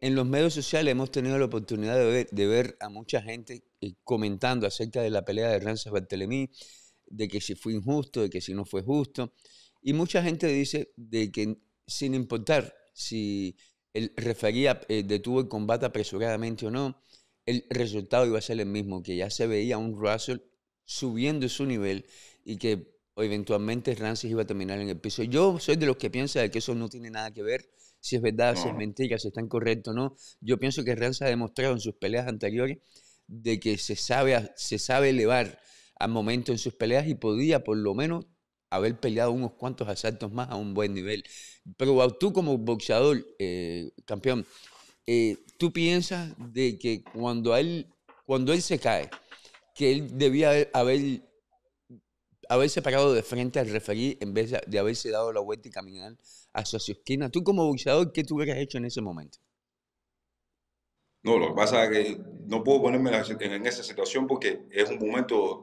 En, los medios sociales hemos tenido la oportunidad de ver, a mucha gente eh, comentando acerca de la pelea de Ranzas Bartelemí, de que si fue injusto, de que si no fue justo. Y mucha gente dice de que sin importar si el refería eh, detuvo el combate apresuradamente o no, el resultado iba a ser el mismo, que ya se veía un Russell subiendo su nivel y que o eventualmente Rancis iba a terminar en el piso. Yo soy de los que piensa que eso no tiene nada que ver, si es verdad, si es mentira, si están correcto o no. Yo pienso que Rancis ha demostrado en sus peleas anteriores de que se sabe, se sabe elevar al momento en sus peleas y podía por lo menos haber peleado unos cuantos asaltos más a un buen nivel. Pero tú como boxeador, eh, campeón, eh, ¿tú piensas de que cuando él, cuando él se cae, que él debía haber haberse parado de frente al referir en vez de haberse dado la vuelta y caminar hacia su esquina. Tú como boxeador, ¿qué tú hubieras hecho en ese momento? No, lo que pasa es que no puedo ponerme en esa situación porque es un momento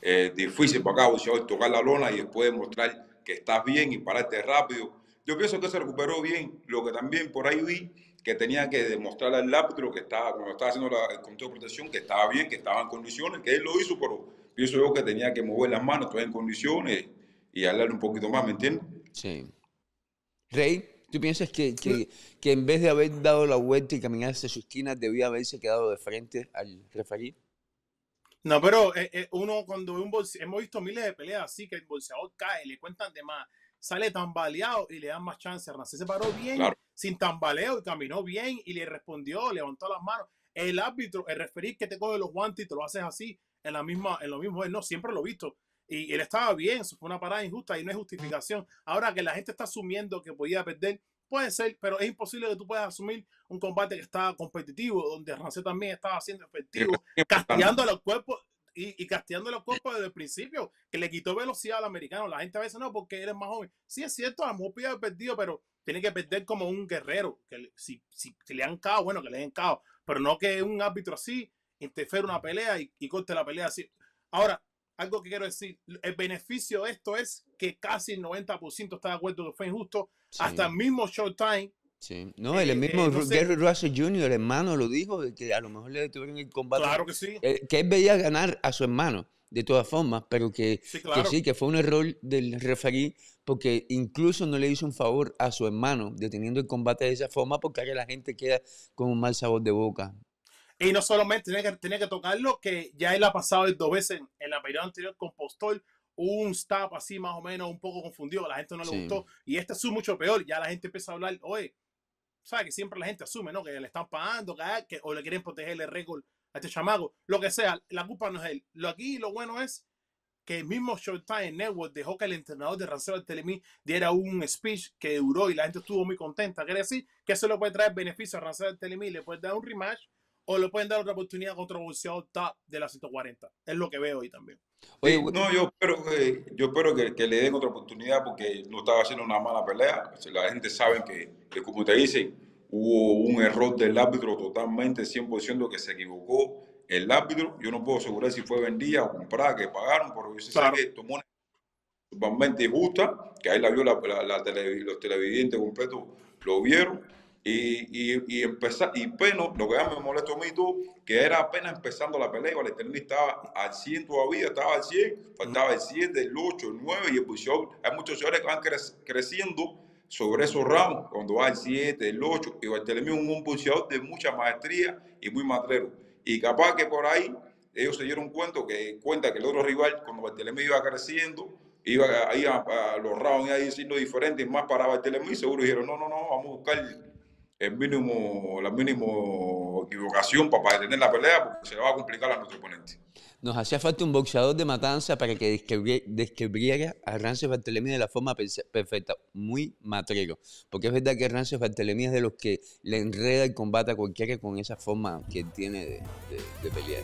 eh, difícil para cada boxeador tocar la lona y después mostrar que estás bien y pararte rápido. Yo pienso que se recuperó bien. Lo que también por ahí vi que tenía que demostrar al árbitro que estaba, cuando estaba haciendo la, el control de protección, que estaba bien, que estaba en condiciones, que él lo hizo, pero pienso yo que tenía que mover las manos, todavía en condiciones y hablar un poquito más, ¿me entiendes? Sí. Rey, ¿tú piensas que, que, en vez de haber dado la vuelta y caminarse hacia su esquina, debía haberse quedado de frente al referir? No, pero eh, eh, uno cuando un hemos visto miles de peleas así que el bolseador cae, le cuentan de más, sale tambaleado y le dan más chance. Hernández se paró bien, sin tambaleo y caminó bien y le respondió, levantó las manos. El árbitro, el referir que te coge los guantes y te lo haces así, en la misma, en lo mismo, no, siempre lo he visto. Y él estaba bien, eso fue una parada injusta y no es justificación. Ahora que la gente está asumiendo que podía perder, puede ser, pero es imposible que tú puedas asumir un combate que estaba competitivo, donde Rancé también estaba siendo efectivo, castigando a los cuerpos, y, y, castigando los cuerpos desde el principio, que le quitó velocidad al americano. La gente a veces no, porque eres más joven. Sí, es cierto, a lo mejor perdido, pero tiene que perder como un guerrero. Que si, si, le han cao, bueno, que le han caído, pero no que un árbitro así interfiera una pelea y, corte la pelea así. Ahora, algo que quiero decir, el beneficio de esto es que casi el 90% está de acuerdo que fue injusto, hasta el mismo Showtime. Sí. No, el eh, mismo eh, Gary Russell Jr., el hermano, lo dijo, que a lo mejor le detuvieron el combate. Claro que sí. Eh, que él veía ganar a su hermano de todas formas, pero que sí, que sí, que fue un error del referee, porque incluso no le hizo un favor a su hermano deteniendo el combate de esa forma porque ahora la gente queda con un mal sabor de boca. Y no solamente tenía que, que tocarlo, que ya él ha pasado dos veces en, la pelea anterior con Postol, un stop así más o menos un poco confundido, la gente no le gustó. Y este es mucho peor, ya la gente empieza a hablar, oye, ¿sabes? Que siempre la gente asume, ¿no? Que le están pagando, que, ah, o le quieren proteger el récord a este chamaco, lo que sea, la culpa no es él. Lo aquí lo bueno es que el mismo time Network dejó que el entrenador de Rancero del Telemí diera un speech que duró y la gente estuvo muy contenta. Quiere decir que eso le puede traer beneficio a Rancero del Telemí, le puede dar un rematch o le pueden dar otra oportunidad contra otro boxeador top de la 140. Es lo que veo hoy también. Oye, no, yo espero, que, yo espero que, le den otra oportunidad porque no estaba haciendo una mala pelea. La gente sabe que, que como te dicen, hubo un error del árbitro totalmente, 100% que se equivocó el árbitro. Yo no puedo asegurar si fue vendida o comprada, que pagaron, por yo sé claro. que tomó una totalmente injusta, que ahí la vio la, los televidentes completos, lo vieron. Y, y, y, empezar, y Peno, lo que ya me molestó a mí todo, que era apenas empezando la pelea, el tenis estaba al 100 todavía, estaba al 100, faltaba el 7, el 8, el 9 y el Hay muchos señores que van creciendo sobre esos ramos, cuando va el 7, el 8, y Bartolomé es un pulseador de mucha maestría y muy matrero. Y capaz que por ahí ellos se dieron cuenta que, cuenta que el otro rival, cuando Bartolomé iba creciendo, iba a, a, los rounds ahí decirlo diferentes, más para y seguro dijeron, no, no, no, vamos a buscar el mínimo, la mínimo vocación para detener la pelea porque se le va a complicar a nuestro oponente. Nos hacía falta un boxeador de matanza para que describiera, a Rances Bartelemí de la forma perfecta, muy matrero. Porque es verdad que Rancio Bartelemí es de los que le enreda y combate a cualquiera con esa forma que tiene de pelear.